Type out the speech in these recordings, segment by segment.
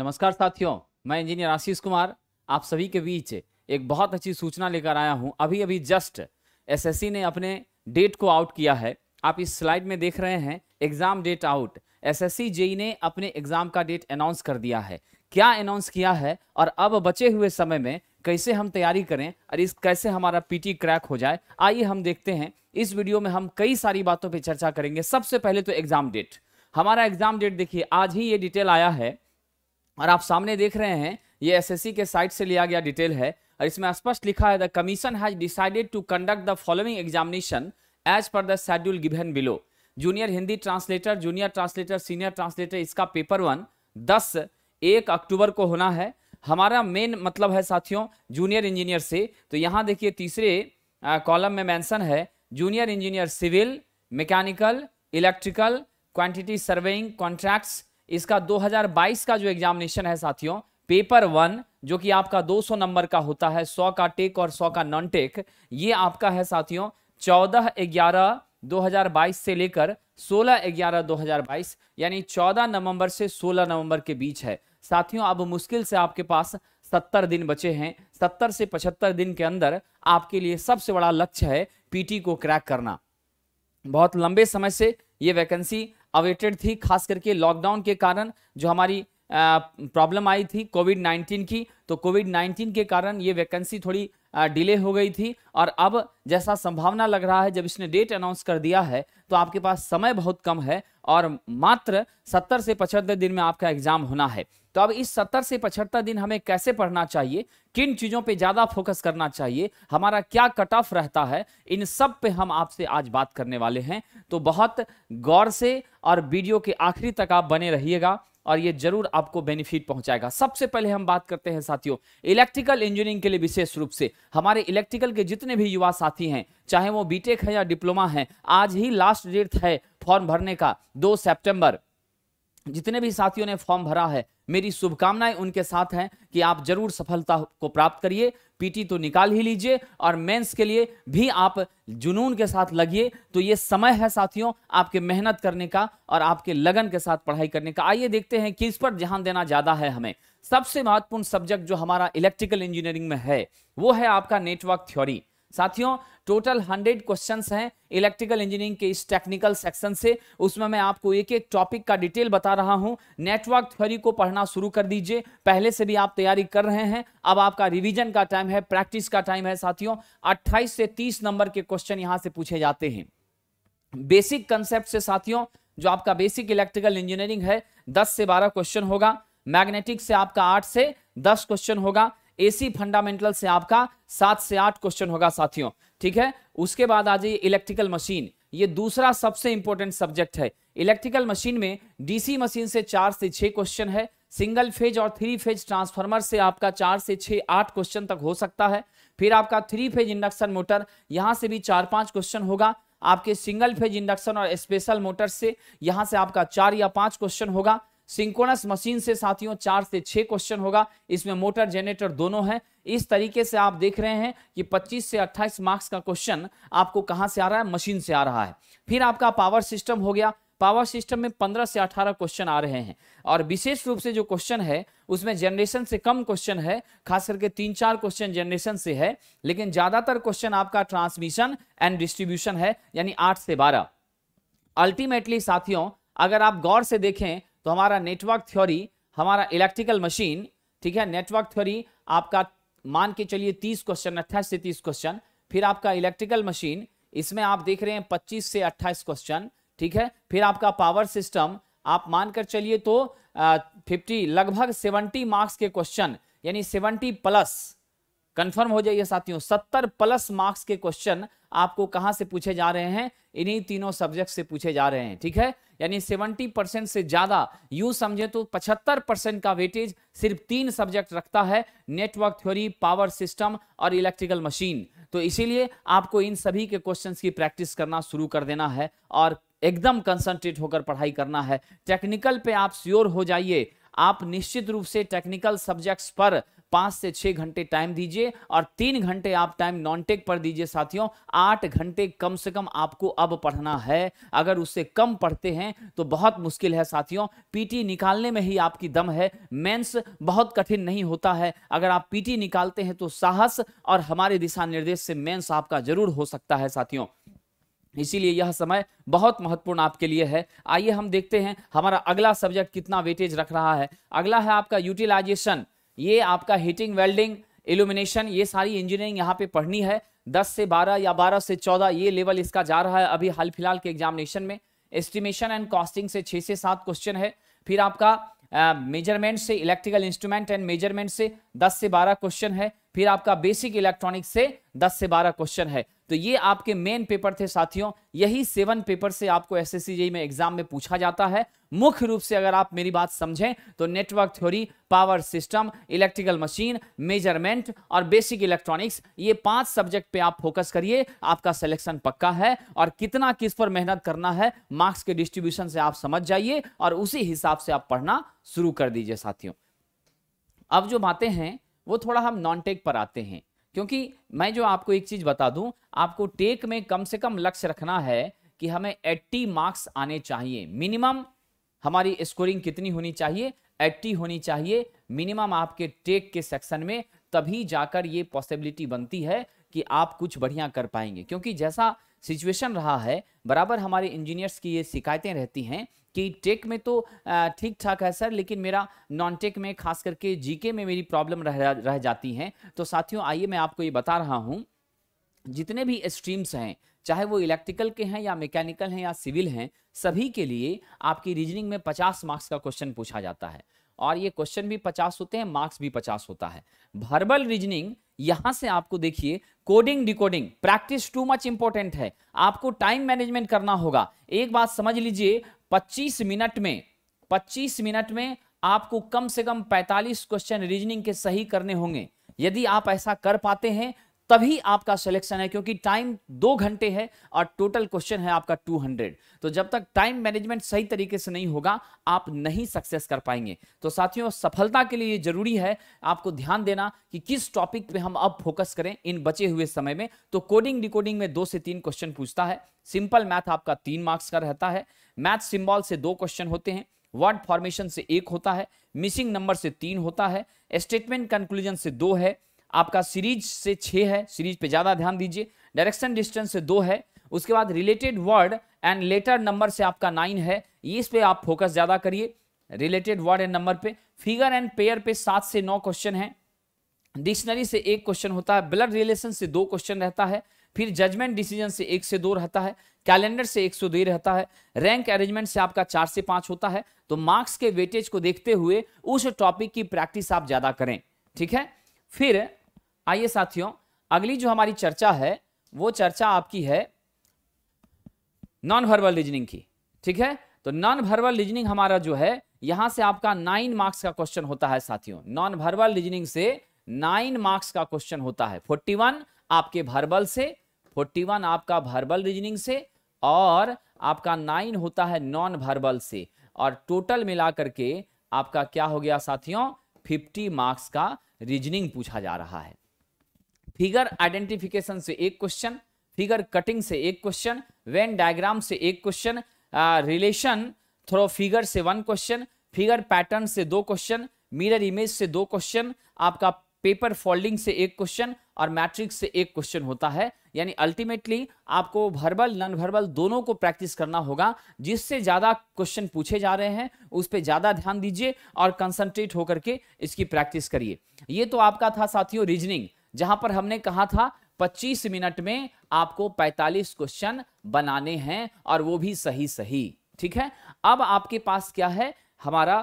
नमस्कार साथियों मैं इंजीनियर आशीष कुमार आप सभी के बीच एक बहुत अच्छी सूचना लेकर आया हूं अभी अभी जस्ट एसएससी ने अपने डेट को आउट किया है आप इस स्लाइड में देख रहे हैं exam date out SSC JE ने अपने एग्जाम का डेट अनाउंस कर दिया है क्या अनाउंस किया है और अब बचे हुए समय में कैसे हम तैयारी करें और इस कैसे हमारा पीटी क्रैक हो जाए आइए हम देखते हैं इस वीडियो में हम कई सारी बातों पर चर्चा करेंगे सबसे पहले तो एग्जाम डेट हमारा एग्जाम डेट देखिए आज ही ये डिटेल आया है और आप सामने देख रहे हैं ये एसएससी के साइट से लिया गया डिटेल है और इसमें स्पष्ट लिखा है the commission has decided to conduct the following examination as per the schedule given below junior Hindi translator junior translator senior translator इसका पेपर वन दस एक अक्टूबर को होना है हमारा मेन मतलब है साथियों जूनियर इंजीनियर से तो यहाँ देखिए तीसरे कॉलम में मेंशन है junior engineer civil mechanical electrical quantity surveying contracts इसका 2022 का जो एग्जामिनेशन है साथियों पेपर वन जो कि आपका 200 नंबर का होता है 100 का टेक और 100 का नॉन टेक ये आपका है साथियों 14 ग्यारह 2022 से लेकर 16 ग्यारह 2022 यानी 14 नवंबर से 16 नवंबर के बीच है साथियों अब मुश्किल से आपके पास 70 दिन बचे हैं 70 से 75 दिन के अंदर आपके लिए सबसे बड़ा लक्ष्य है पीटी को क्रैक करना बहुत लंबे समय से ये वैकेंसी अवेटेड थी खास करके लॉकडाउन के कारण जो हमारी प्रॉब्लम आई थी कोविड 19 की तो कोविड 19 के कारण ये वैकेंसी थोड़ी डिले हो गई थी और अब जैसा संभावना लग रहा है जब इसने डेट अनाउंस कर दिया है तो आपके पास समय बहुत कम है और मात्र 70 से पचहत्तर दिन में आपका एग्जाम होना है तो अब इस 70 से पचहत्तर दिन हमें कैसे पढ़ना चाहिए किन चीज़ों पे ज़्यादा फोकस करना चाहिए हमारा क्या कट ऑफ रहता है इन सब पे हम आपसे आज बात करने वाले हैं तो बहुत गौर से और वीडियो के आखिरी तक आप बने रहिएगा और ये जरूर आपको बेनिफिट पहुंचाएगा सबसे पहले हम बात करते हैं साथियों इलेक्ट्रिकल इंजीनियरिंग के लिए विशेष रूप से हमारे इलेक्ट्रिकल के जितने भी युवा साथी हैं चाहे वो बीटेक है या डिप्लोमा है आज ही लास्ट डेट है फॉर्म भरने का दो सेप्टेम्बर जितने भी साथियों ने फॉर्म भरा है मेरी शुभकामनाएं उनके साथ हैं कि आप जरूर सफलता को प्राप्त करिए पीटी तो निकाल ही लीजिए और मेंस के लिए भी आप जुनून के साथ लगिए तो ये समय है साथियों आपके मेहनत करने का और आपके लगन के साथ पढ़ाई करने का आइए देखते हैं किस पर ध्यान देना ज़्यादा है हमें सबसे महत्वपूर्ण सब्जेक्ट जो हमारा इलेक्ट्रिकल इंजीनियरिंग में है वो है आपका नेटवर्क थ्योरी साथियों टोटल हंड्रेड क्वेश्चंस हैं इलेक्ट्रिकल इंजीनियरिंग के इस टेक्निकल सेक्शन से उसमें मैं आपको एक एक टॉपिक का डिटेल बता रहा हूं नेटवर्क थ्योरी को पढ़ना शुरू कर दीजिए पहले से भी आप तैयारी कर रहे हैं अब आपका रिवीजन का टाइम है प्रैक्टिस का टाइम है साथियों 28 से 30 नंबर के क्वेश्चन यहां से पूछे जाते हैं बेसिक कंसेप्ट से साथियों जो आपका बेसिक इलेक्ट्रिकल इंजीनियरिंग है दस से बारह क्वेश्चन होगा मैग्नेटिक से आपका आठ से दस क्वेश्चन होगा एसी फंडामेंटल से आपका सात से आठ क्वेश्चन होगा साथियों ठीक है उसके बाद आ जाइए इलेक्ट्रिकल मशीन ये दूसरा सबसे इंपॉर्टेंट सब्जेक्ट है इलेक्ट्रिकल मशीन में डीसी मशीन से चार से छह क्वेश्चन है सिंगल फेज और थ्री फेज ट्रांसफार्मर से आपका चार से छह आठ क्वेश्चन तक हो सकता है फिर आपका थ्री फेज इंडक्शन मोटर यहां से भी चार पांच क्वेश्चन होगा आपके सिंगल फेज इंडक्शन और स्पेशल मोटर से यहां से आपका चार या पांच क्वेश्चन होगा सिंकोनस मशीन से साथियों चार से छह क्वेश्चन होगा इसमें मोटर जनरेटर दोनों है इस तरीके से आप देख रहे हैं कि 25 से 28 मार्क्स का क्वेश्चन आपको कहां से आ रहा है मशीन से आ रहा है फिर आपका पावर सिस्टम हो गया पावर सिस्टम में 15 से 18 क्वेश्चन आ रहे हैं और विशेष रूप से जो क्वेश्चन है उसमें जनरेशन से कम क्वेश्चन है खास करके तीन चार क्वेश्चन जनरेशन से है लेकिन ज्यादातर क्वेश्चन आपका ट्रांसमिशन एंड डिस्ट्रीब्यूशन है यानी आठ से बारह अल्टीमेटली साथियों अगर आप गौर से देखें तो हमारा नेटवर्क थ्योरी हमारा इलेक्ट्रिकल मशीन ठीक है नेटवर्क थ्योरी आपका मान के चलिए तीस क्वेश्चन अट्ठाईस से तीस क्वेश्चन फिर आपका इलेक्ट्रिकल मशीन इसमें आप देख रहे हैं पच्चीस से अट्ठाईस क्वेश्चन ठीक है फिर आपका पावर सिस्टम आप मानकर चलिए तो फिफ्टी लगभग सेवनटी मार्क्स के क्वेश्चन यानी सेवनटी प्लस कंफर्म हो जाइए साथियों सत्तर प्लस मार्क्स के क्वेश्चन आपको कहाँ से पूछे जा रहे हैं इन्हीं तीनों सब्जेक्ट से पूछे जा रहे हैं ठीक है यानी 70 परसेंट से ज़्यादा यू समझे तो 75 परसेंट का वेटेज सिर्फ तीन सब्जेक्ट रखता है नेटवर्क थ्योरी पावर सिस्टम और इलेक्ट्रिकल मशीन तो इसीलिए आपको इन सभी के क्वेश्चन की प्रैक्टिस करना शुरू कर देना है और एकदम कंसंट्रेट होकर पढ़ाई करना है टेक्निकल पे आप श्योर हो जाइए आप निश्चित रूप से टेक्निकल सब्जेक्ट्स पर पांच से छह घंटे टाइम दीजिए और तीन घंटे आप टाइम नॉन टेक पर दीजिए साथियों आठ घंटे कम से कम आपको अब पढ़ना है अगर उससे कम पढ़ते हैं तो बहुत मुश्किल है साथियों पीटी निकालने में ही आपकी दम है मेंस बहुत कठिन नहीं होता है अगर आप पीटी निकालते हैं तो साहस और हमारे दिशा निर्देश से मेन्स आपका जरूर हो सकता है साथियों इसीलिए यह समय बहुत महत्वपूर्ण आपके लिए है आइए हम देखते हैं हमारा अगला सब्जेक्ट कितना वेटेज रख रहा है अगला है आपका यूटिलाइजेशन ये आपका हीटिंग वेल्डिंग इल्यूमिनेशन ये सारी इंजीनियरिंग यहाँ पे पढ़नी है दस से बारह या बारह से चौदह ये लेवल इसका जा रहा है अभी हाल फिलहाल के एग्जामिनेशन में एस्टिमेशन एंड कॉस्टिंग से छह से सात क्वेश्चन है फिर आपका मेजरमेंट से इलेक्ट्रिकल इंस्ट्रूमेंट एंड मेजरमेंट से दस से बारह क्वेश्चन है फिर आपका बेसिक इलेक्ट्रॉनिक्स से दस से बारह क्वेश्चन है तो ये आपके मेन पेपर थे साथियों यही सेवन पेपर से आपको एस एस में एग्जाम में पूछा जाता है मुख्य रूप से अगर आप मेरी बात समझें तो network theory power system electrical machine measurement और बेसिक इलेक्ट्रॉनिक्स ये पांच सब्जेक्ट पे आप फोकस करिए आपका सिलेक्शन पक्का है और कितना किस पर मेहनत करना है मार्क्स के डिस्ट्रीब्यूशन से आप समझ जाइए और उसी हिसाब से आप पढ़ना शुरू कर दीजिए साथियों अब जो बातें हैं वो थोड़ा हम नॉन टेक पर आते हैं क्योंकि मैं जो आपको एक चीज बता दूं आपको टेक में कम से कम लक्ष्य रखना है कि हमें 80 मार्क्स आने चाहिए मिनिमम हमारी स्कोरिंग कितनी होनी चाहिए 80 होनी चाहिए मिनिमम आपके टेक के सेक्शन में तभी जाकर ये पॉसिबिलिटी बनती है कि आप कुछ बढ़िया कर पाएंगे क्योंकि जैसा सिचुएशन रहा है बराबर हमारे इंजीनियर्स की ये शिकायतें रहती हैं कि टेक में तो ठीक ठाक है सर लेकिन मेरा नॉन टेक में खास करके जीके में मेरी प्रॉब्लम रह, रह जाती है तो साथियों आइए मैं आपको ये बता रहा हूँ जितने भी स्ट्रीम्स हैं चाहे वो इलेक्ट्रिकल के हैं या मैकेनिकल हैं या सिविल हैं सभी के लिए आपकी रीजनिंग में 50 मार्क्स का क्वेश्चन पूछा जाता है और ये क्वेश्चन भी 50 होते हैं मार्क्स भी 50 होता है भर्बल रीजनिंग यहां से आपको देखिए coding decoding practice too much important है आपको टाइम मैनेजमेंट करना होगा एक बात समझ लीजिए 25 मिनट में 25 मिनट में आपको कम से कम 45 क्वेश्चन रीजनिंग के सही करने होंगे यदि आप ऐसा कर पाते हैं तभी आपका सिलेक्शन है क्योंकि टाइम दो घंटे है और टोटल क्वेश्चन है आपका 200 तो जब तक टाइम मैनेजमेंट सही तरीके से नहीं होगा आप नहीं सक्सेस कर पाएंगे तो साथियों सफलता के लिए जरूरी है आपको ध्यान देना कि किस टॉपिक पे हम अब फोकस करें इन बचे हुए समय में तो कोडिंग डिकोडिंग में दो से तीन क्वेश्चन पूछता है सिंपल मैथ आपका तीन मार्क्स का रहता है मैथ सिंबॉल से दो क्वेश्चन होते हैं वर्ड फॉर्मेशन से एक होता है मिसिंग नंबर से तीन होता है स्टेटमेंट कंक्लूजन से दो है आपका सीरीज से छः है सीरीज पे ज़्यादा ध्यान दीजिए डायरेक्शन डिस्टेंस से दो है उसके बाद related word and letter number से आपका नाइन है इस पे आप फोकस ज़्यादा करिए रिलेटेड वर्ड एंड नंबर पे फिगर एंड पेयर पे सात से नौ क्वेश्चन है डिक्शनरी से एक क्वेश्चन होता है ब्लड रिलेशन से दो क्वेश्चन रहता है फिर जजमेंट डिसीजन से एक से दो रहता है कैलेंडर से एक सौ दो रहता है रैंक अरेंजमेंट से आपका चार से पांच होता है तो मार्क्स के वेटेज को देखते हुए उस टॉपिक की प्रैक्टिस आप ज्यादा करें ठीक है फिर आइए साथियों अगली जो हमारी चर्चा है वो चर्चा आपकी है नॉन वर्बल रीजनिंग की ठीक है तो नॉन वर्बल रीजनिंग हमारा जो है यहां से आपका नाइन मार्क्स का क्वेश्चन होता है साथियों नॉन वर्बल रीजनिंग से नाइन मार्क्स का क्वेश्चन होता है फोर्टी वन आपके वर्बल से फोर्टी वन आपका वर्बल रीजनिंग से और आपका नाइन होता है नॉन वर्बल से और टोटल मिला करके आपका क्या हो गया साथियों फिफ्टी मार्क्स का रीजनिंग पूछा जा रहा है फिगर आइडेंटिफिकेशन से एक क्वेश्चन फिगर कटिंग से एक क्वेश्चन वेन डायग्राम से एक क्वेश्चन रिलेशन थ्रो फिगर से वन क्वेश्चन फिगर पैटर्न से दो क्वेश्चन मिरर इमेज से दो क्वेश्चन आपका पेपर फोल्डिंग से एक क्वेश्चन और मैट्रिक्स से एक क्वेश्चन होता है यानी अल्टीमेटली आपको वर्बल नॉन वर्बल दोनों को प्रैक्टिस करना होगा जिससे ज़्यादा क्वेश्चन पूछे जा रहे हैं उस पर ज़्यादा ध्यान दीजिए और कंसंट्रेट होकर के इसकी प्रैक्टिस करिए ये तो आपका था साथियों रीजनिंग जहां पर हमने कहा था 25 मिनट में आपको 45 क्वेश्चन बनाने हैं और वो भी सही सही ठीक है अब आपके पास क्या है हमारा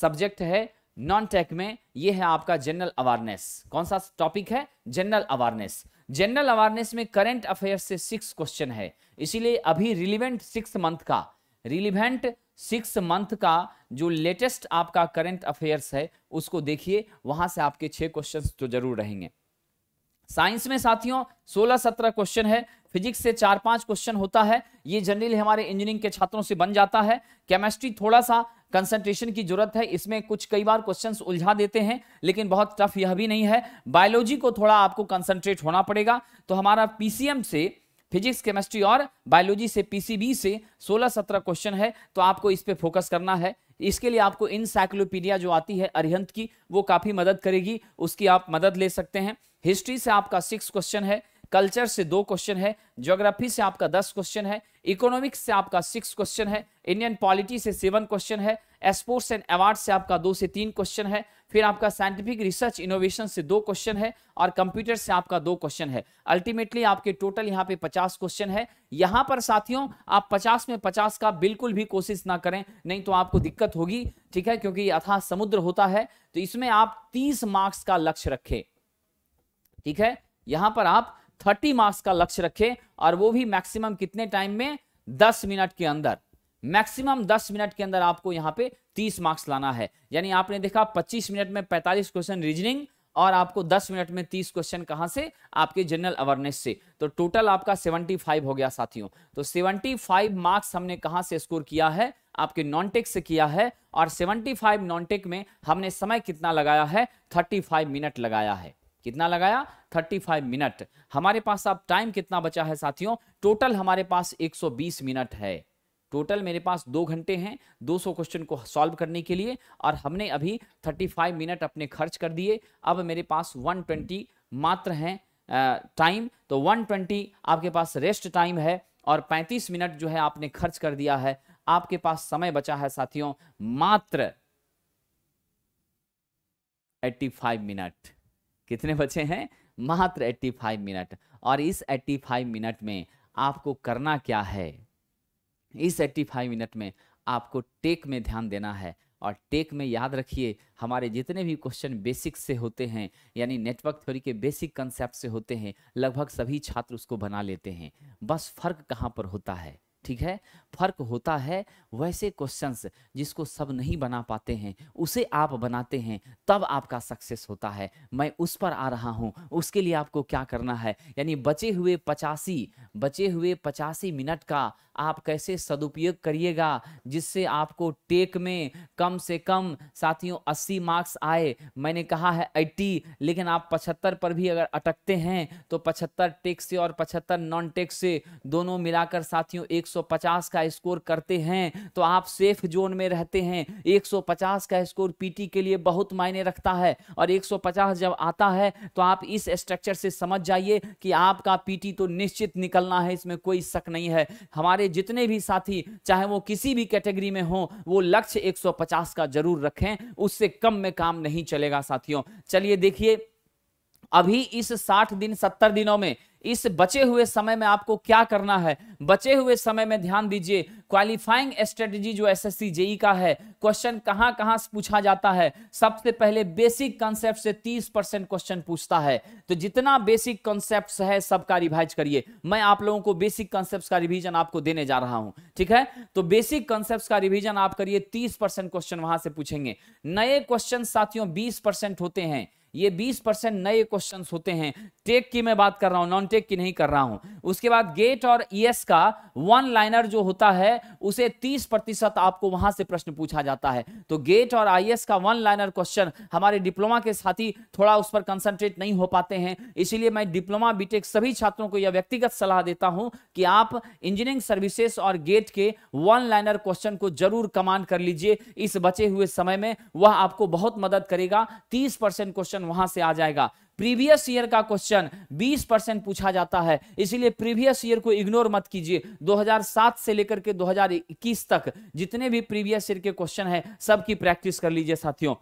सब्जेक्ट है नॉन टेक में ये है आपका जनरल अवेयरनेस कौन सा टॉपिक है जनरल अवेयरनेस जनरल अवेयरनेस में करंट अफेयर से सिक्स क्वेश्चन है इसीलिए अभी रिलीवेंट सिक्स मंथ का रिलीवेंट सिक्स मंथ का जो लेटेस्ट आपका करंट अफेयर्स है उसको देखिए वहां से आपके छह क्वेश्चंस तो जरूर रहेंगे साइंस में साथियों 16-17 क्वेश्चन है फिजिक्स से चार पांच क्वेश्चन होता है ये जनरली हमारे इंजीनियरिंग के छात्रों से बन जाता है केमिस्ट्री थोड़ा सा कंसंट्रेशन की जरूरत है इसमें कुछ कई बार क्वेश्चंस उलझा देते हैं लेकिन बहुत टफ यह भी नहीं है बायोलॉजी को थोड़ा आपको कंसंट्रेट होना पड़ेगा तो हमारा पीसीएम से फिजिक्स केमिस्ट्री और बायोलॉजी से पीसीबी से 16-17 क्वेश्चन है तो आपको इस पर फोकस करना है इसके लिए आपको इनसाइक्लोपीडिया जो आती है अरिहंत की वो काफ़ी मदद करेगी उसकी आप मदद ले सकते हैं हिस्ट्री से आपका सिक्स क्वेश्चन है कल्चर से दो क्वेश्चन है ज्योग्राफी से आपका दस क्वेश्चन है इकोनॉमिक्स से आपका सिक्स क्वेश्चन है इंडियन पॉलिटी से सेवन क्वेश्चन है स्पोर्ट्स एंड अवार्ड से आपका दो से तीन क्वेश्चन है फिर आपका साइंटिफिक रिसर्च इनोवेशन से दो क्वेश्चन है और कंप्यूटर से आपका दो क्वेश्चन है अल्टीमेटली आपके टोटल यहाँ पे पचास क्वेश्चन है यहां पर साथियों आप पचास में पचास का बिल्कुल भी कोशिश ना करें नहीं तो आपको दिक्कत होगी ठीक है क्योंकि यथा समुद्र होता है तो इसमें आप तीस मार्क्स का लक्ष्य रखें ठीक है यहां पर आप थर्टी मार्क्स का लक्ष्य रखें और वो भी मैक्सिमम कितने टाइम में दस मिनट के अंदर मैक्सिमम 10 मिनट के अंदर आपको यहाँ पे 30 मार्क्स लाना है यानी आपने देखा 25 मिनट में 45 क्वेश्चन रीजनिंग और आपको 10 मिनट में 30 क्वेश्चन कहाँ से आपके जनरल अवेयरनेस से तो टोटल आपका 75 हो गया साथियों तो 75 मार्क्स हमने कहाँ से स्कोर किया है आपके नॉन टेक से किया है और 75 नॉन टेक में हमने समय कितना लगाया है 35 मिनट लगाया है कितना लगाया 35 मिनट हमारे पास अब टाइम कितना बचा है साथियों टोटल हमारे पास 120 मिनट है टोटल मेरे पास दो घंटे हैं 200 क्वेश्चन को सॉल्व करने के लिए और हमने अभी 35 मिनट अपने खर्च कर दिए अब मेरे पास 120 मात्र हैं टाइम तो 120 आपके पास रेस्ट टाइम है और 35 मिनट जो है आपने खर्च कर दिया है आपके पास समय बचा है साथियों मात्र 85 मिनट कितने बचे हैं मात्र 85 मिनट और इस 85 मिनट में आपको करना क्या है इस 85 मिनट में आपको टेक में ध्यान देना है और टेक में याद रखिए हमारे जितने भी क्वेश्चन बेसिक से होते हैं यानी नेटवर्क थ्योरी के बेसिक कंसेप्ट से होते हैं लगभग सभी छात्र उसको बना लेते हैं बस फर्क कहाँ पर होता है ठीक है फर्क होता है वैसे क्वेश्चंस जिसको सब नहीं बना पाते हैं उसे आप बनाते हैं तब आपका सक्सेस होता है मैं उस पर आ रहा हूं उसके लिए आपको क्या करना है यानी बचे हुए पचासी बचे हुए पचासी मिनट का आप कैसे सदुपयोग करिएगा जिससे आपको टेक में कम से कम साथियों अस्सी मार्क्स आए मैंने कहा है एट्टी लेकिन आप पचहत्तर पर भी अगर अटकते हैं तो पचहत्तर टेक से और पचहत्तर नॉन टेक से दोनों मिलाकर साथियों एक 150 का स्कोर करते हैं तो आप सेफ जोन में रहते हैं 150 का स्कोर पीटी के लिए बहुत मायने रखता है और 150 जब आता है तो आप इस स्ट्रक्चर से समझ जाइए कि आपका पीटी तो निश्चित निकलना है इसमें कोई शक नहीं है हमारे जितने भी साथी चाहे वो किसी भी कैटेगरी में हो वो लक्ष्य एक का जरूर रखें उससे कम में काम नहीं चलेगा साथियों चलिए देखिए अभी इस 60 दिन 70 दिनों में इस बचे हुए समय में आपको क्या करना है बचे हुए समय में ध्यान दीजिए क्वालिफाइंग स्ट्रेटजी जो एसएससी जेई e का है क्वेश्चन कहां कहां से पूछा जाता है सबसे पहले बेसिक कॉन्सेप्ट से 30 परसेंट क्वेश्चन पूछता है तो जितना बेसिक कॉन्सेप्ट है सबका रिवाइज करिए मैं आप लोगों को बेसिक कॉन्सेप्ट का रिविजन आपको देने जा रहा हूं ठीक है तो बेसिक कॉन्सेप्ट का रिविजन आप करिए तीस क्वेश्चन वहां से पूछेंगे नए क्वेश्चन साथियों बीस होते हैं ये 20 परसेंट नए क्वेश्चन होते हैं टेक की मैं बात कर रहा हूँ नॉन टेक की नहीं कर रहा हूं उसके बाद गेट और ईएस e का वन लाइनर जो होता है उसे 30 प्रतिशत आपको वहां से प्रश्न पूछा जाता है तो गेट और आईएस का वन लाइनर क्वेश्चन हमारे डिप्लोमा के साथी थोड़ा उस पर कंसंट्रेट नहीं हो पाते हैं इसीलिए मैं डिप्लोमा बीटेक सभी छात्रों को यह व्यक्तिगत सलाह देता हूं कि आप इंजीनियरिंग सर्विसेस और गेट के वन लाइनर क्वेश्चन को जरूर कमांड कर लीजिए इस बचे हुए समय में वह आपको बहुत मदद करेगा तीस क्वेश्चन क्वेश्चन वहां से आ जाएगा प्रीवियस ईयर का क्वेश्चन 20 परसेंट पूछा जाता है इसीलिए प्रीवियस ईयर को इग्नोर मत कीजिए 2007 से लेकर के 2021 तक जितने भी प्रीवियस ईयर के क्वेश्चन है सबकी प्रैक्टिस कर लीजिए साथियों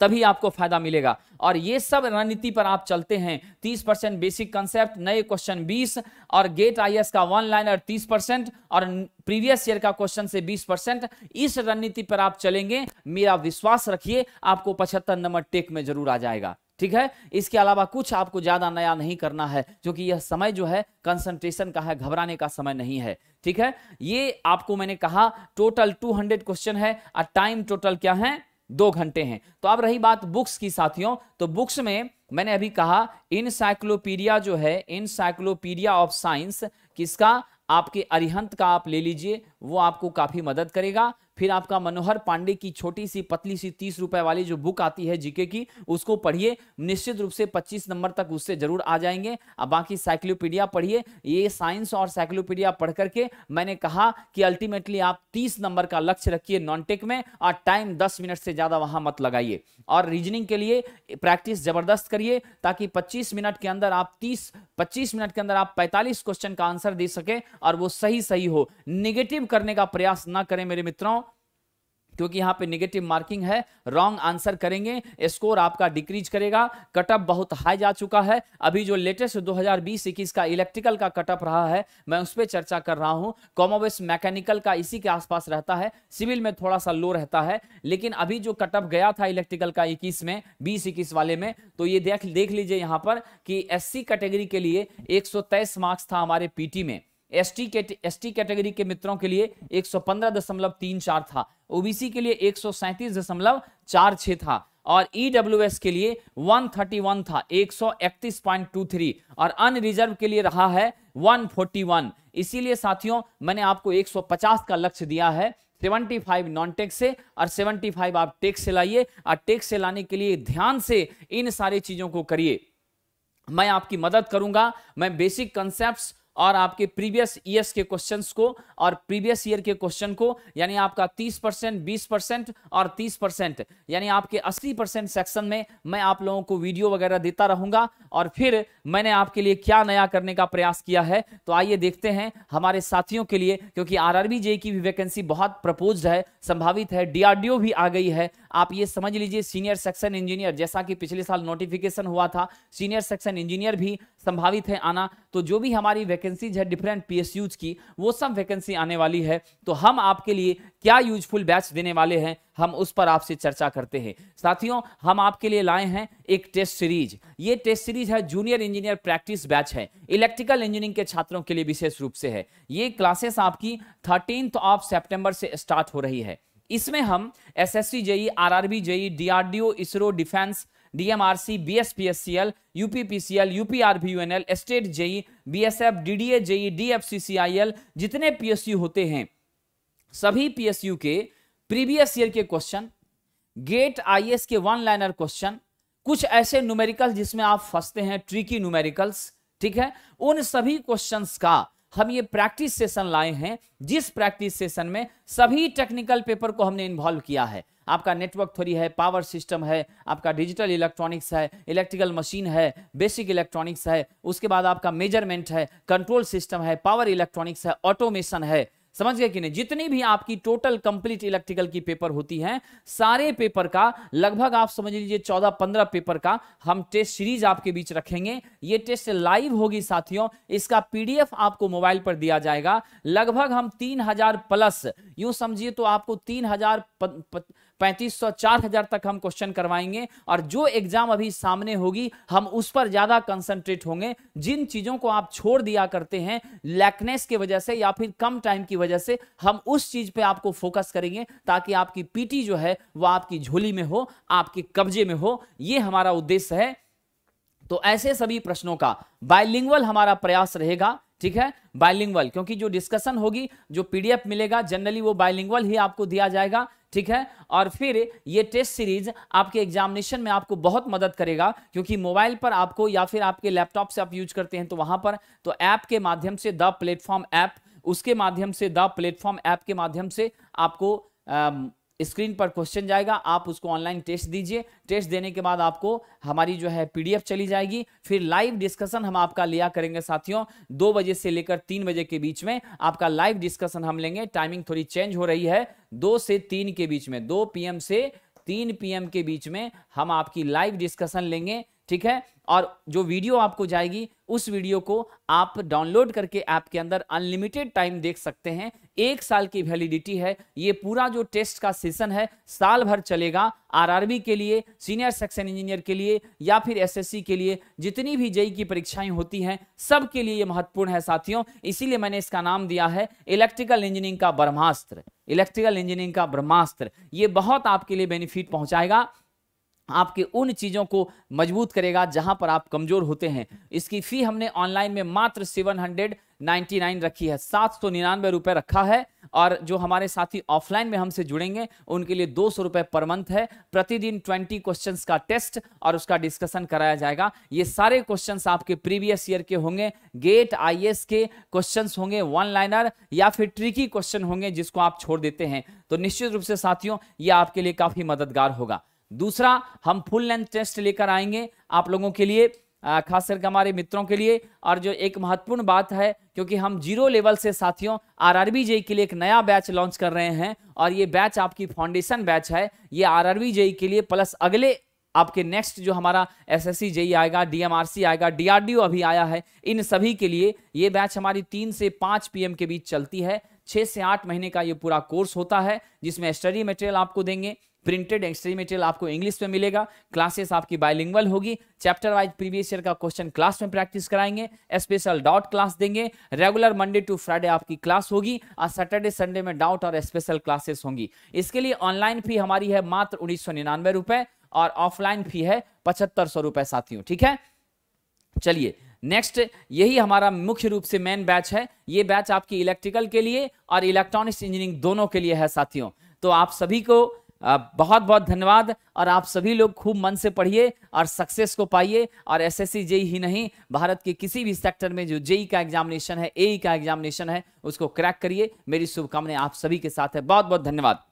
तभी आपको फायदा मिलेगा और ये सब रणनीति पर आप चलते हैं 30 परसेंट बेसिक कंसेप्ट नए क्वेश्चन 20 और गेट आईएएस का वन लाइनर 30 परसेंट और प्रीवियस ईयर का क्वेश्चन से 20 परसेंट इस रणनीति पर आप चलेंगे मेरा विश्वास रखिए आपको पचहत्तर नंबर टेक में जरूर आ जाएगा ठीक है इसके अलावा कुछ आपको ज्यादा नया नहीं करना है क्योंकि यह समय जो है कंसंट्रेशन का है घबराने का समय नहीं है ठीक है ये आपको मैंने कहा टोटल 200 क्वेश्चन है और टाइम टोटल क्या है दो घंटे हैं तो अब रही बात बुक्स की साथियों तो बुक्स में मैंने अभी कहा इनसाइक्लोपीडिया जो है इनसाइक्लोपीडिया ऑफ साइंस किसका आपके अरिहंत का आप ले लीजिए वो आपको काफी मदद करेगा फिर आपका मनोहर पांडे की छोटी सी पतली सी तीस रुपए वाली जो बुक आती है जीके की उसको पढ़िए निश्चित रूप से पच्चीस नंबर तक उससे जरूर आ जाएंगे अब बाकी साइक्लोपीडिया पढ़िए ये साइंस और साइक्लोपीडिया पढ़ करके मैंने कहा कि अल्टीमेटली आप तीस नंबर का लक्ष्य रखिए नॉनटेक में और टाइम दस मिनट से ज्यादा वहां मत लगाइए और रीजनिंग के लिए प्रैक्टिस जबरदस्त करिए ताकि पच्चीस मिनट के अंदर आप तीस पच्चीस मिनट के अंदर आप पैंतालीस क्वेश्चन का आंसर दे सके और वो सही सही हो निगेटिव करने का प्रयास ना करें मेरे मित्रों क्योंकि यहाँ पे निगेटिव मार्किंग है रॉन्ग आंसर करेंगे स्कोर आपका डिक्रीज करेगा कटअप बहुत हाई जा चुका है अभी जो लेटेस्ट 2020 इक्कीस का इलेक्ट्रिकल का कटअप रहा है मैं उस पर चर्चा कर रहा हूँ कॉमोवेस मैकेनिकल का इसी के आसपास रहता है सिविल में थोड़ा सा लो रहता है लेकिन अभी जो कटअप गया था इलेक्ट्रिकल का इक्कीस में बीस इक्कीस वाले में तो ये देख देख लीजिए यहाँ पर कि एस कैटेगरी के लिए एक मार्क्स था हमारे पीटी में एसटी एसटी कैटेगरी के मित्रों के लिए चार था ओबीसी के लिए एक था और ईडब्ल्यूएस e के लिए 131 था 131.23 और अनरिजर्व के लिए रहा है 141 इसीलिए साथियों मैंने आपको 150 का लक्ष्य दिया है 75 नॉन टेक्स से और 75 आप टेक्स से लाइए और टेक्स से लाने के लिए ध्यान से इन सारी चीजों को करिए मैं आपकी मदद करूंगा मैं बेसिक कंसेप्ट्स और आपके प्रीवियस ईयर्स के क्वेश्चंस को और प्रीवियस ईयर के क्वेश्चन को यानी आपका 30 परसेंट बीस परसेंट और 30 परसेंट यानी आपके 80 परसेंट सेक्शन में मैं आप लोगों को वीडियो वगैरह देता रहूंगा और फिर मैंने आपके लिए क्या नया करने का प्रयास किया है तो आइए देखते हैं हमारे साथियों के लिए क्योंकि आर आरआरबी जे की भी वैकेंसी बहुत प्रपोज है संभावित है डी भी आ गई है आप ये समझ लीजिए सीनियर सेक्शन इंजीनियर जैसा कि पिछले साल नोटिफिकेशन हुआ था सीनियर सेक्शन इंजीनियर भी संभावित है आना तो जो भी हमारी वैकेंसीज है डिफरेंट पीएसयूज की वो सब वैकेंसी आने वाली है तो हम आपके लिए क्या यूजफुल बैच देने वाले हैं हम उस पर आपसे चर्चा करते हैं साथियों हम आपके लिए लाए हैं एक टेस्ट सीरीज ये टेस्ट सीरीज है जूनियर इंजीनियर प्रैक्टिस बैच है इलेक्ट्रिकल इंजीनियरिंग के छात्रों के लिए विशेष रूप से है ये क्लासेस आपकी थर्टीन ऑफ सेप्टेम्बर से स्टार्ट हो रही है इसमें हम S S C JE R R B JE D R D O ISRO defence DMRC BSPSCL UPPCL UPRVUNL state JE BSF DDA JE DFCCIL जितने पीएसयू होते हैं सभी पीएसयू के प्रीवियस ईयर के क्वेश्चन गेट आईएएस के वन लाइनर क्वेश्चन कुछ ऐसे numerical जिसमें आप फंसते हैं ट्रिकी न्यूमेरिकल्स ठीक है उन सभी क्वेश्चंस का हम ये प्रैक्टिस सेशन लाए हैं जिस प्रैक्टिस सेशन में सभी टेक्निकल पेपर को हमने इन्वॉल्व किया है आपका नेटवर्क थोड़ी है पावर सिस्टम है आपका डिजिटल इलेक्ट्रॉनिक्स है इलेक्ट्रिकल मशीन है बेसिक इलेक्ट्रॉनिक्स है उसके बाद आपका मेजरमेंट है कंट्रोल सिस्टम है पावर इलेक्ट्रॉनिक्स है ऑटोमेशन है समझ गए कि नहीं जितनी भी आपकी टोटल कंप्लीट इलेक्ट्रिकल की पेपर होती है सारे पेपर का लगभग आप समझ लीजिए चौदह पंद्रह पेपर का हम टेस्ट सीरीज आपके बीच रखेंगे ये टेस्ट लाइव होगी साथियों इसका पीडीएफ आपको मोबाइल पर दिया जाएगा लगभग हम तीन हजार प्लस यूं समझिए तो आपको तीन हजार प, प, पैंतीस सौ चार हजार तक हम क्वेश्चन करवाएंगे और जो एग्जाम अभी सामने होगी हम उस पर ज्यादा कंसंट्रेट होंगे जिन चीजों को आप छोड़ दिया करते हैं लैकनेस की वजह से या फिर कम टाइम की वजह से हम उस चीज पे आपको फोकस करेंगे ताकि आपकी पीटी जो है वह आपकी झोली में हो आपके कब्जे में हो ये हमारा उद्देश्य है तो ऐसे सभी प्रश्नों का बायलिंगवल हमारा प्रयास रहेगा ठीक है बायलिंगवल क्योंकि जो डिस्कशन होगी जो पीडीएफ मिलेगा जनरली वो बायलिंगवल ही आपको दिया जाएगा ठीक है और फिर ये टेस्ट सीरीज आपके एग्जामिनेशन में आपको बहुत मदद करेगा क्योंकि मोबाइल पर आपको या फिर आपके लैपटॉप से आप यूज करते हैं तो वहां पर तो ऐप के माध्यम से द प्लेटफॉर्म ऐप उसके माध्यम से द प्लेटफॉर्म ऐप के माध्यम से आपको स्क्रीन पर क्वेश्चन जाएगा आप उसको ऑनलाइन टेस्ट दीजिए टेस्ट देने के बाद आपको हमारी जो है पीडीएफ चली जाएगी फिर लाइव डिस्कशन हम आपका लिया करेंगे साथियों दो बजे से लेकर तीन बजे के बीच में आपका लाइव डिस्कशन हम लेंगे टाइमिंग थोड़ी चेंज हो रही है दो से तीन के बीच में दो पी से तीन पीएम के बीच में हम आपकी लाइव डिस्कशन लेंगे ठीक है और जो वीडियो आपको जाएगी उस वीडियो को आप डाउनलोड करके ऐप के अंदर अनलिमिटेड टाइम देख सकते हैं एक साल की वैलिडिटी है ये पूरा जो टेस्ट का सेशन है साल भर चलेगा आरआरबी के लिए सीनियर सेक्शन इंजीनियर के लिए या फिर एसएससी के लिए जितनी भी जेई e e की परीक्षाएं होती हैं सब के लिए ये महत्वपूर्ण है साथियों इसीलिए मैंने इसका नाम दिया है इलेक्ट्रिकल इंजीनियरिंग का ब्रह्मास्त्र इलेक्ट्रिकल इंजीनियरिंग का ब्रह्मास्त्र ये बहुत आपके लिए बेनिफिट पहुंचाएगा आपके उन चीज़ों को मजबूत करेगा जहां पर आप कमज़ोर होते हैं इसकी फ़ी हमने ऑनलाइन में मात्र सेवन हंड्रेड नाइन्टी नाइन रखी है सात सौ निन्यानवे रुपये रखा है और जो हमारे साथी ऑफलाइन में हमसे जुड़ेंगे उनके लिए दो सौ रुपये पर मंथ है प्रतिदिन ट्वेंटी क्वेश्चन का टेस्ट और उसका डिस्कशन कराया जाएगा ये सारे क्वेश्चन आपके प्रीवियस ईयर के होंगे गेट आई के क्वेश्चन होंगे वन लाइनर या फिर ट्रिकी क्वेश्चन होंगे जिसको आप छोड़ देते हैं तो निश्चित रूप से साथियों ये आपके लिए काफ़ी मददगार होगा दूसरा हम फुल लेंथ टेस्ट लेकर आएंगे आप लोगों के लिए खास करके हमारे मित्रों के लिए और जो एक महत्वपूर्ण बात है क्योंकि हम जीरो लेवल से साथियों आरआरबी जेई के लिए एक नया बैच लॉन्च कर रहे हैं और ये बैच आपकी फाउंडेशन बैच है ये आरआरबी जेई के लिए प्लस अगले आपके नेक्स्ट जो हमारा एस एस जेई आएगा डीएमआरसी आएगा डीआरडीओ अभी आया है इन सभी के लिए ये बैच हमारी तीन से पाँच एम के बीच चलती है छः से आठ महीने का ये पूरा कोर्स होता है जिसमें स्टडी मटेरियल आपको देंगे प्रिंटेड एक्सट्री मेटेरियल आपको इंग्लिश में मिलेगा क्लासेस आपकी बायलिंगल होगी चैप्टर वाइज प्रीवियस ईयर का क्वेश्चन क्लास में प्रैक्टिस कराएंगे स्पेशल डाउट क्लास देंगे रेगुलर मंडे टू फ्राइडे आपकी क्लास होगी और सैटरडे संडे में डाउट और स्पेशल क्लासेस होंगी इसके लिए ऑनलाइन फी हमारी है मात्र उन्नीस रुपए और ऑफलाइन फी है पचहत्तर सौ रुपए साथियों ठीक है चलिए नेक्स्ट यही हमारा मुख्य रूप से मेन बैच है ये बैच आपकी इलेक्ट्रिकल के लिए और इलेक्ट्रॉनिक्स इंजीनियरिंग दोनों के लिए है साथियों तो आप सभी को बहुत बहुत धन्यवाद और आप सभी लोग खूब मन से पढ़िए और सक्सेस को पाइए और एसएससी एस e ही नहीं भारत के किसी भी सेक्टर में जो जेई e का एग्जामिनेशन है ए e का एग्जामिनेशन है उसको क्रैक करिए मेरी शुभकामनाएं आप सभी के साथ है बहुत बहुत धन्यवाद